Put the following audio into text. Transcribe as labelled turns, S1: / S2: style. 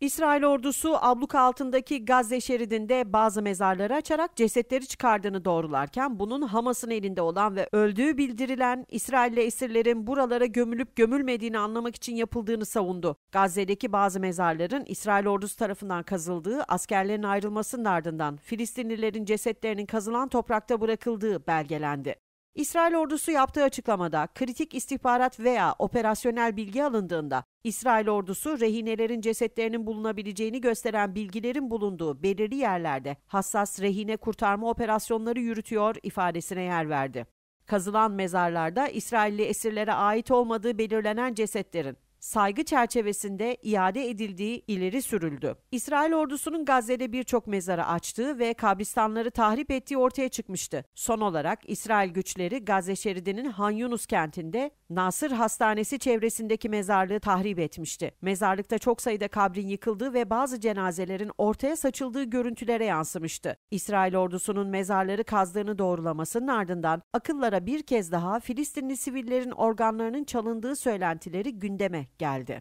S1: İsrail ordusu abluk altındaki Gazze şeridinde bazı mezarları açarak cesetleri çıkardığını doğrularken bunun Hamas'ın elinde olan ve öldüğü bildirilen İsrailli esirlerin buralara gömülüp gömülmediğini anlamak için yapıldığını savundu. Gazze'deki bazı mezarların İsrail ordusu tarafından kazıldığı, askerlerin ayrılmasının ardından Filistinlilerin cesetlerinin kazılan toprakta bırakıldığı belgelendi. İsrail ordusu yaptığı açıklamada kritik istihbarat veya operasyonel bilgi alındığında İsrail ordusu rehinelerin cesetlerinin bulunabileceğini gösteren bilgilerin bulunduğu belirli yerlerde hassas rehine kurtarma operasyonları yürütüyor ifadesine yer verdi. Kazılan mezarlarda İsrailli esirlere ait olmadığı belirlenen cesetlerin saygı çerçevesinde iade edildiği ileri sürüldü. İsrail ordusunun Gazze'de birçok mezarı açtığı ve kabristanları tahrip ettiği ortaya çıkmıştı. Son olarak İsrail güçleri Gazze şeridinin Han Yunus kentinde Nasır Hastanesi çevresindeki mezarlığı tahrip etmişti. Mezarlıkta çok sayıda kabrin yıkıldığı ve bazı cenazelerin ortaya saçıldığı görüntülere yansımıştı. İsrail ordusunun mezarları kazdığını doğrulamasının ardından akıllara bir kez daha Filistinli sivillerin organlarının çalındığı söylentileri gündeme geldi.